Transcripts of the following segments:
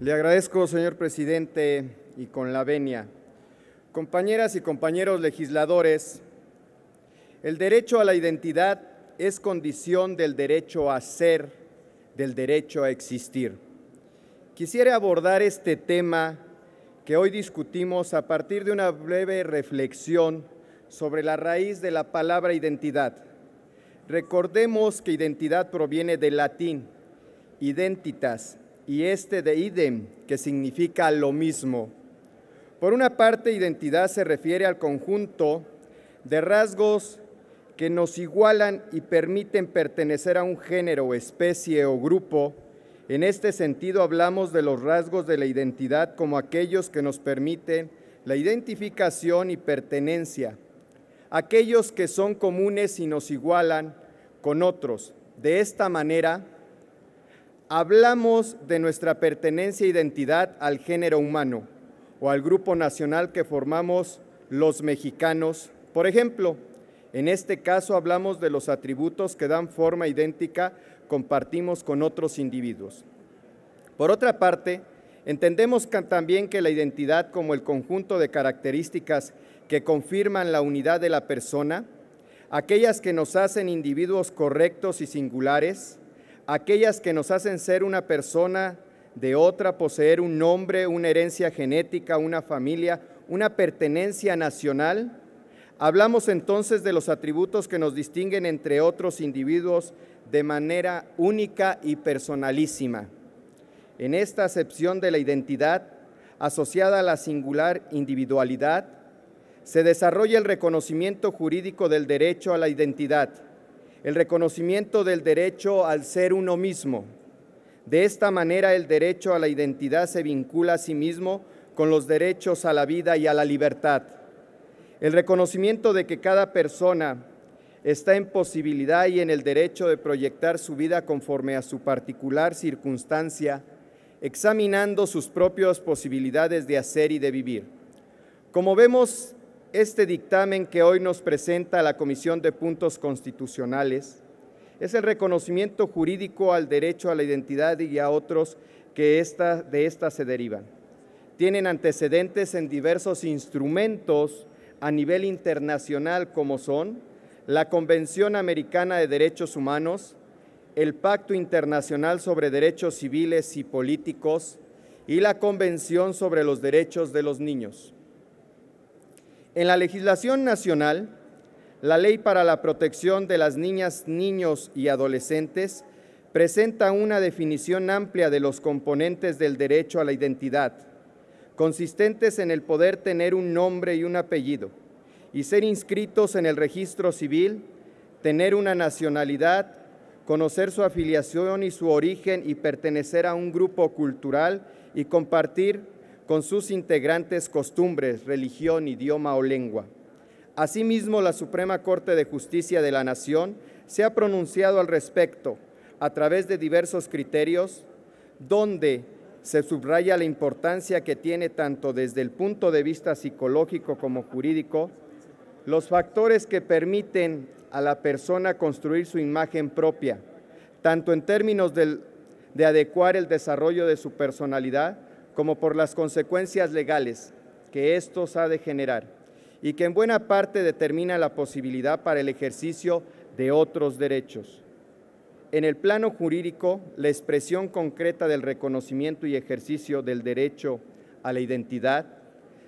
Le agradezco, señor presidente, y con la venia. Compañeras y compañeros legisladores, el derecho a la identidad es condición del derecho a ser, del derecho a existir. Quisiera abordar este tema que hoy discutimos a partir de una breve reflexión sobre la raíz de la palabra identidad. Recordemos que identidad proviene del latín identitas, y este de idem, que significa lo mismo. Por una parte, identidad se refiere al conjunto de rasgos que nos igualan y permiten pertenecer a un género, especie o grupo. En este sentido hablamos de los rasgos de la identidad como aquellos que nos permiten la identificación y pertenencia, aquellos que son comunes y nos igualan con otros. De esta manera, hablamos de nuestra pertenencia e identidad al género humano o al grupo nacional que formamos los mexicanos. Por ejemplo, en este caso hablamos de los atributos que dan forma idéntica compartimos con otros individuos. Por otra parte, entendemos también que la identidad como el conjunto de características que confirman la unidad de la persona, aquellas que nos hacen individuos correctos y singulares, aquellas que nos hacen ser una persona de otra, poseer un nombre, una herencia genética, una familia, una pertenencia nacional. Hablamos entonces de los atributos que nos distinguen entre otros individuos de manera única y personalísima. En esta acepción de la identidad, asociada a la singular individualidad, se desarrolla el reconocimiento jurídico del derecho a la identidad el reconocimiento del derecho al ser uno mismo. De esta manera el derecho a la identidad se vincula a sí mismo con los derechos a la vida y a la libertad. El reconocimiento de que cada persona está en posibilidad y en el derecho de proyectar su vida conforme a su particular circunstancia, examinando sus propias posibilidades de hacer y de vivir. Como vemos, este dictamen que hoy nos presenta la Comisión de Puntos Constitucionales es el reconocimiento jurídico al derecho a la identidad y a otros que de ésta se derivan. Tienen antecedentes en diversos instrumentos a nivel internacional como son la Convención Americana de Derechos Humanos, el Pacto Internacional sobre Derechos Civiles y Políticos y la Convención sobre los Derechos de los Niños. En la legislación nacional, la Ley para la Protección de las Niñas, Niños y Adolescentes presenta una definición amplia de los componentes del derecho a la identidad, consistentes en el poder tener un nombre y un apellido, y ser inscritos en el registro civil, tener una nacionalidad, conocer su afiliación y su origen y pertenecer a un grupo cultural y compartir con sus integrantes costumbres, religión, idioma o lengua. Asimismo, la Suprema Corte de Justicia de la Nación se ha pronunciado al respecto a través de diversos criterios, donde se subraya la importancia que tiene tanto desde el punto de vista psicológico como jurídico los factores que permiten a la persona construir su imagen propia, tanto en términos de adecuar el desarrollo de su personalidad como por las consecuencias legales que estos ha de generar y que en buena parte determina la posibilidad para el ejercicio de otros derechos. En el plano jurídico, la expresión concreta del reconocimiento y ejercicio del derecho a la identidad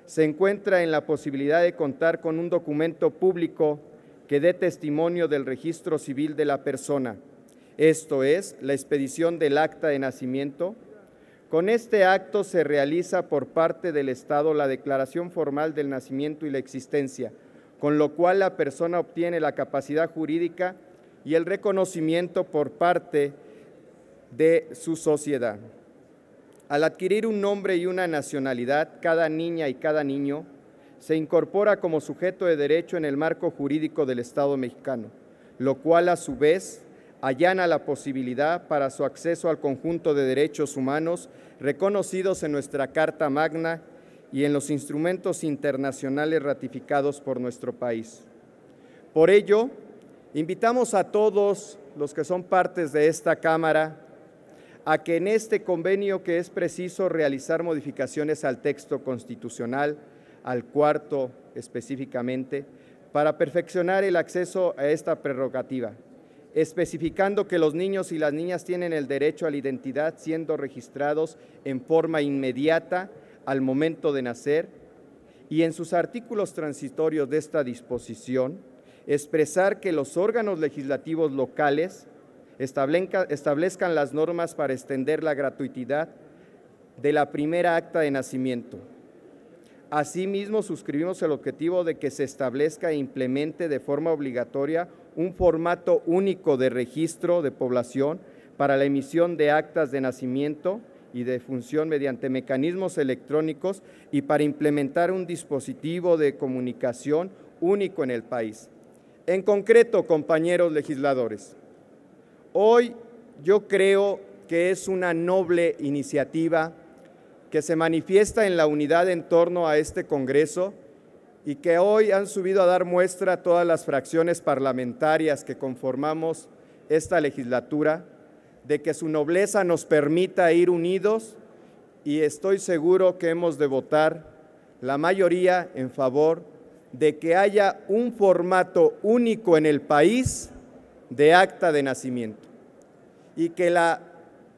se encuentra en la posibilidad de contar con un documento público que dé testimonio del registro civil de la persona, esto es, la expedición del acta de nacimiento, con este acto se realiza por parte del Estado la declaración formal del nacimiento y la existencia, con lo cual la persona obtiene la capacidad jurídica y el reconocimiento por parte de su sociedad. Al adquirir un nombre y una nacionalidad, cada niña y cada niño se incorpora como sujeto de derecho en el marco jurídico del Estado mexicano, lo cual a su vez allana la posibilidad para su acceso al conjunto de derechos humanos reconocidos en nuestra Carta Magna y en los instrumentos internacionales ratificados por nuestro país. Por ello, invitamos a todos los que son partes de esta Cámara a que en este convenio que es preciso realizar modificaciones al texto constitucional, al cuarto específicamente, para perfeccionar el acceso a esta prerrogativa especificando que los niños y las niñas tienen el derecho a la identidad siendo registrados en forma inmediata al momento de nacer y en sus artículos transitorios de esta disposición, expresar que los órganos legislativos locales establezcan las normas para extender la gratuidad de la primera acta de nacimiento. Asimismo, suscribimos el objetivo de que se establezca e implemente de forma obligatoria un formato único de registro de población para la emisión de actas de nacimiento y de función mediante mecanismos electrónicos y para implementar un dispositivo de comunicación único en el país. En concreto, compañeros legisladores, hoy yo creo que es una noble iniciativa que se manifiesta en la unidad en torno a este Congreso y que hoy han subido a dar muestra a todas las fracciones parlamentarias que conformamos esta legislatura, de que su nobleza nos permita ir unidos y estoy seguro que hemos de votar la mayoría en favor de que haya un formato único en el país de acta de nacimiento y que la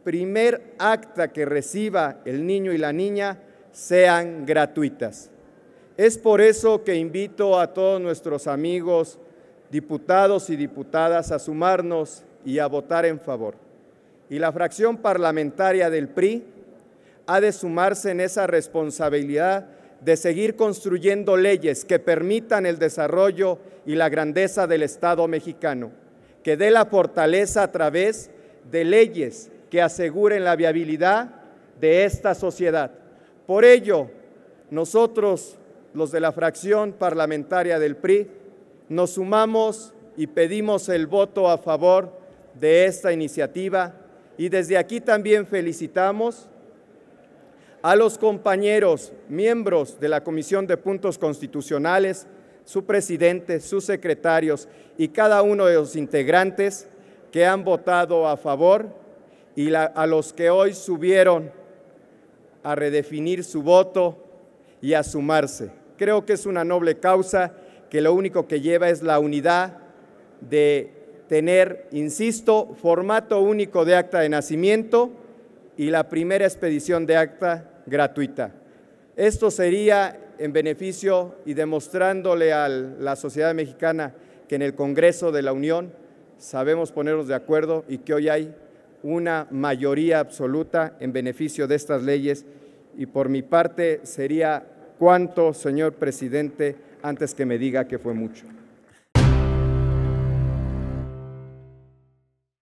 primer acta que reciba el niño y la niña sean gratuitas. Es por eso que invito a todos nuestros amigos, diputados y diputadas a sumarnos y a votar en favor. Y la fracción parlamentaria del PRI ha de sumarse en esa responsabilidad de seguir construyendo leyes que permitan el desarrollo y la grandeza del Estado mexicano, que dé la fortaleza a través de leyes que aseguren la viabilidad de esta sociedad. Por ello, nosotros los de la fracción parlamentaria del PRI, nos sumamos y pedimos el voto a favor de esta iniciativa y desde aquí también felicitamos a los compañeros, miembros de la Comisión de Puntos Constitucionales, su presidente, sus secretarios y cada uno de los integrantes que han votado a favor y a los que hoy subieron a redefinir su voto y a sumarse. Creo que es una noble causa que lo único que lleva es la unidad de tener, insisto, formato único de acta de nacimiento y la primera expedición de acta gratuita. Esto sería en beneficio y demostrándole a la sociedad mexicana que en el Congreso de la Unión sabemos ponernos de acuerdo y que hoy hay una mayoría absoluta en beneficio de estas leyes y por mi parte sería cuánto, señor presidente, antes que me diga que fue mucho.